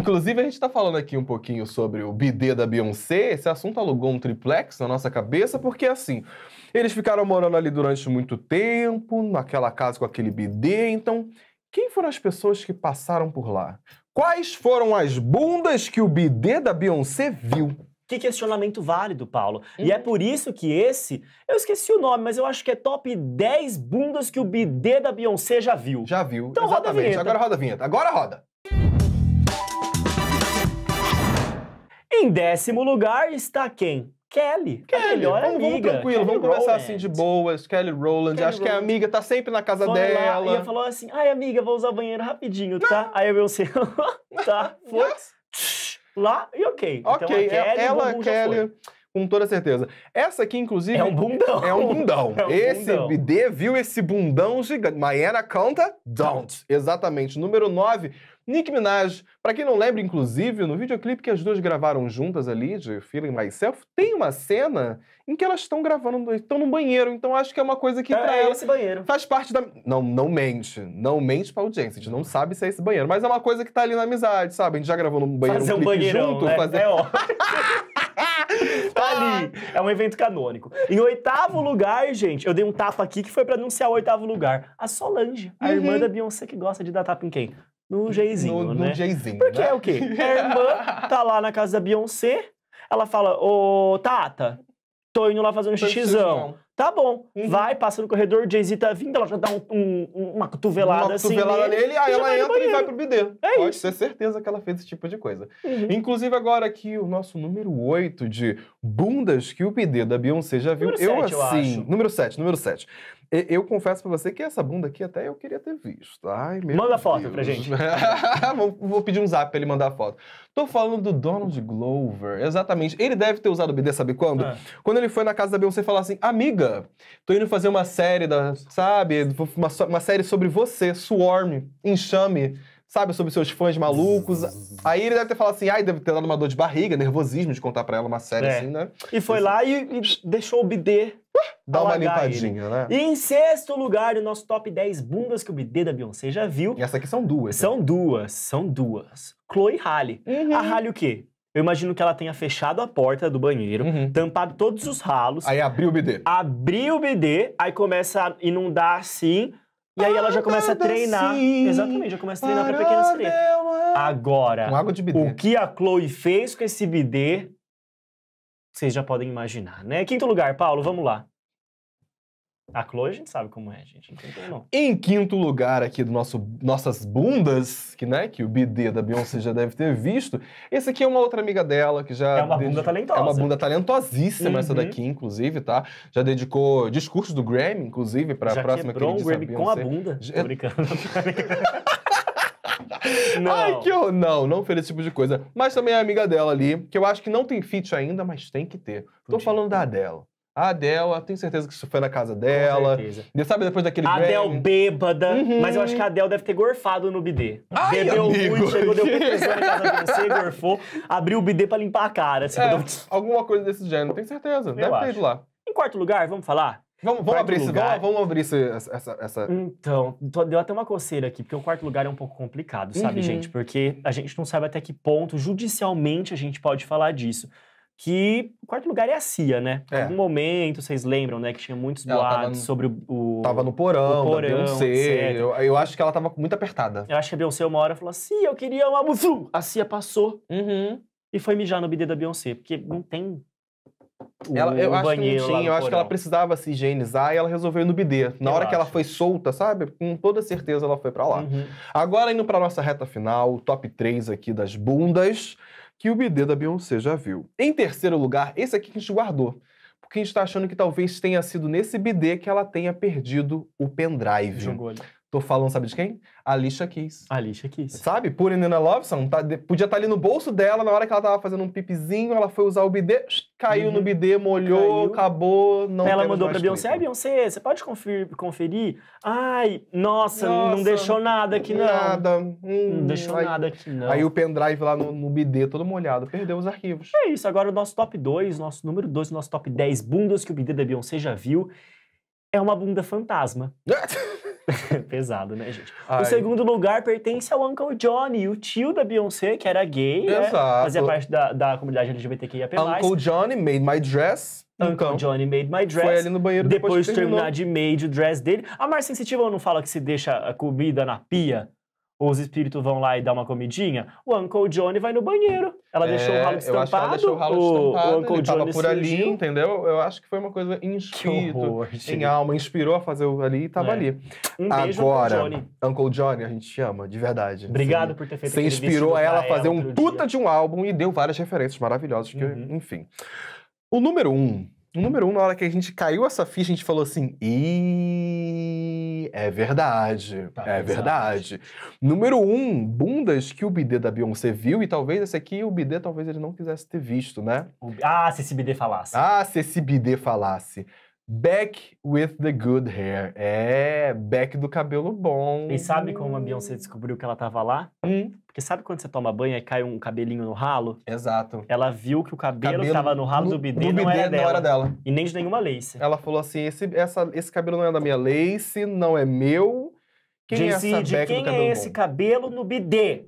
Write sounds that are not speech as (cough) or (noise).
Inclusive, a gente está falando aqui um pouquinho sobre o BD da Beyoncé. Esse assunto alugou um triplex na nossa cabeça, porque assim, eles ficaram morando ali durante muito tempo, naquela casa com aquele BD. Então, quem foram as pessoas que passaram por lá? Quais foram as bundas que o BD da Beyoncé viu? Que questionamento válido, Paulo. Hum. E é por isso que esse, eu esqueci o nome, mas eu acho que é top 10 bundas que o BD da Beyoncé já viu. Já viu. Então Exatamente. roda a vinheta. Agora roda a vinheta. Agora roda. Em décimo lugar está quem? Kelly. Kelly, vamos, amiga. vamos tranquilo, Kelly vamos começar assim de boas. Kelly Rowland, Kelly acho Rowland. que a amiga tá sempre na casa Foi dela. Lá, e ela falou assim: ai, amiga, vou usar o banheiro rapidinho, tá? Não. tá? Aí eu meu assim, (laughs) tá, foi. lá e ok. Então, ok, então, Kelly, ela, Kelly com toda certeza. Essa aqui, inclusive. É um bundão. É um bundão. (laughs) é um esse BD viu esse bundão gigante. Maiana conta, don't. Exatamente. Número 9 Nick Minaj, para quem não lembra, inclusive, no videoclipe que as duas gravaram juntas ali, de Feeling Myself, tem uma cena em que elas estão gravando, estão num banheiro, então acho que é uma coisa que é, pra é ela esse banheiro. faz parte da... Não, não mente, não mente pra audiência, a gente não sabe se é esse banheiro, mas é uma coisa que tá ali na amizade, sabe? A gente já gravou no banheiro, fazer um, um banheirão, junto, né? fazer... É, ótimo. (laughs) tá ali. É um evento canônico. Em oitavo lugar, gente, eu dei um tapa aqui que foi para anunciar o oitavo lugar. A Solange, a uhum. irmã da Beyoncé que gosta de dar tapa em quem? no Jayzinho, no, né? No Jayzinho, Porque né? é o quê? A irmã tá lá na casa da Beyoncé, ela fala, ô Tata, tô indo lá fazer um xixizão. Tá bom. Uhum. Vai, passa no corredor, Jay-Z tá vindo, ela já dá um, um, uma cotovelada uma assim. Uma cotovelada nele, nele aí ela entra e vai pro BD. É Pode isso. ter certeza que ela fez esse tipo de coisa. Uhum. Inclusive, agora aqui, o nosso número 8 de bundas que o BD da Beyoncé já viu. Número eu 7, assim. Eu número 7, número 7. Eu confesso para você que essa bunda aqui até eu queria ter visto. Ai, meu Manda Deus. foto pra gente. (laughs) vou, vou, pedir um zap pra ele mandar foto. Tô falando do Donald Glover, exatamente. Ele deve ter usado o BD, sabe quando? É. Quando ele foi na casa da Beyoncé falar assim, amiga, tô indo fazer uma série, da, sabe? Uma, uma série sobre você, Swarm, Enxame sabe, sobre seus fãs malucos. Aí ele deve ter falado assim, ai, deve ter dado uma dor de barriga, nervosismo de contar pra ela uma série é. assim, né? E foi lá e, e, deixou o bidê. Dá uma limpadinha, ele. né? E em sexto lugar, o nosso top 10 bundas que o bidê da Beyoncé já viu. E essa aqui são duas. São né? duas, são duas. Chloe Halle. Uhum. A Halle o quê? Eu imagino que ela tenha fechado a porta do banheiro, uhum. tampado todos os ralos. Aí abriu o bidê. Abriu o bidê, aí começa a inundar assim e aí ela já começa a treinar. exatamente, já começa a treinar para pequena sereia. Agora, com água de bidê. o que a Chloe fez com esse bidê, vocês já podem imaginar, né? Quinto lugar, Paulo, vamos lá. A Chloe a gente sabe como é, a gente não tem como não. Em quinto lugar aqui do nosso Nossas Bundas, que, né, que o BD da Beyoncé já deve ter visto, esse aqui é uma outra amiga dela que já... É uma bunda talentosa. É uma bunda talentosíssima uhum. essa daqui, inclusive, tá? Já dedicou discurso do Grammy, inclusive, para a próxima quebrou que um Grammy com a bunda. Já... Tô brincando. (laughs) não. Ai, que Não, não fez esse tipo de coisa. Mas também é amiga dela ali, que eu acho que não tem feat ainda, mas tem que ter. Tô falando da Adela. A Adele, tenho certeza que isso foi na casa dela. Com certeza. sabe depois daquele Adele Grammy? bêbada, uhum. mas eu acho que a Adele deve ter gorfado no bidê. Ai, Bebeu amigo. muito, chegou, deu pressão na casa de (laughs) você, gorfou, abriu o bidê pra limpar a cara. Assim, é, Alguma coisa desse gênero, tenho certeza. Eu deve acho. ter ido lá. Em quarto lugar, vamos falar? Vamos, vamos abrir, lugar... esse, vamos, vamos, abrir esse, essa, essa... Então, tô, deu até uma coceira aqui, porque o quarto lugar é um pouco complicado, sabe, uhum. gente? Porque a gente não sabe até que ponto, judicialmente, a gente pode falar disso que o quarto lugar é a CIA, né? É. Em algum é. momento, vocês lembram, né? Que tinha muitos ela boatos no, sobre o, Tava no porão, o porão Beyoncé. Eu, eu, acho que ela tava muito apertada. Eu acho que a Beyoncé uma hora falou assim, eu queria uma buzum! A CIA passou uhum. e foi mijar no bidê da Beyoncé. Porque não tem o, ela, eu acho que não tinha, eu acho que ela precisava se higienizar e ela resolveu ir no bidê. Na eu hora acho. que ela foi solta, sabe? Com toda certeza ela foi para lá. Uhum. Agora indo para nossa reta final, top 3 aqui das bundas que o BD da Beyoncé já viu. Em terceiro lugar, esse aqui que a gente guardou. Porque a gente está achando que talvez tenha sido nesse BD que ela tenha perdido o pendrive. Jogou ali. Tô falando, sabe de quem? Alicia Keys. Alicia Keys. Sabe? Pura Nina Loveson. Tá, podia estar tá ali no bolso dela, na hora que ela tava fazendo um pipizinho, ela foi usar o bidê, caiu uhum. no bidê, molhou, caiu. acabou, não Ela mandou pra Beyoncé, Ai, ah, Beyoncé, você pode conferir, conferir? Ai, nossa, nossa, não deixou nada aqui não. Nada. Hum, não deixou aí, nada aqui não. Aí o pendrive lá no, no bidê, todo molhado, perdeu os arquivos. É isso, agora o nosso top 2, nosso número 2, nosso top 10 bundas que o bidê da Beyoncé já viu, é uma bunda fantasma. (laughs) (laughs) Pesado, né, gente? Ai. O segundo lugar pertence ao Uncle Johnny, o tio da Beyoncé, que era gay, né? Exato. fazia parte da, da comunidade LGBTQIAP+. Uncle Johnny made my dress. Uncle então, Johnny made my dress. Foi ali no banheiro depois, depois de terminar de made o dress dele. A Marcia Sensitiva não fala que se deixa a comida na pia? os espíritos vão lá e dão uma comidinha, o Uncle Johnny vai no banheiro. Ela é, deixou o ralo estampado. Eu acho que ela deixou o ralo estampado. O Uncle ele Johnny por ali, entendeu? Eu acho que foi uma coisa inspirada em alma, inspirou a fazer ali e tava é. ali. Um beijo, Agora, Uncle Johnny. Uncle Johnny, a gente te ama, de verdade. Obrigado Sim. por ter feito Você inspirou ela a fazer um puta dia. de um álbum e deu várias referências maravilhosas, que, uhum. enfim. O número um, o número um, na hora que a gente caiu essa ficha, a gente falou assim, Ih, é verdade. Tá, é verdade. Número um, bundas que o BD da Beyoncé viu, e talvez esse aqui, o BD, talvez ele não quisesse ter visto, né? Ah, se esse BD falasse. Ah, se esse BD falasse. Back with the good hair. É, back do cabelo bom. E sabe como a Beyoncé descobriu que ela tava lá? Hum. Porque sabe quando você toma banho e cai um cabelinho no ralo? Exato. Ela viu que o cabelo, cabelo tava no ralo do, do bidê, do não, bidê era, não dela. era dela. E nem de nenhuma lace. Ela falou assim, esse, essa, esse cabelo não é da minha lace, não é meu. Quem Decide, é essa back quem do é cabelo é esse bom? cabelo no bidê?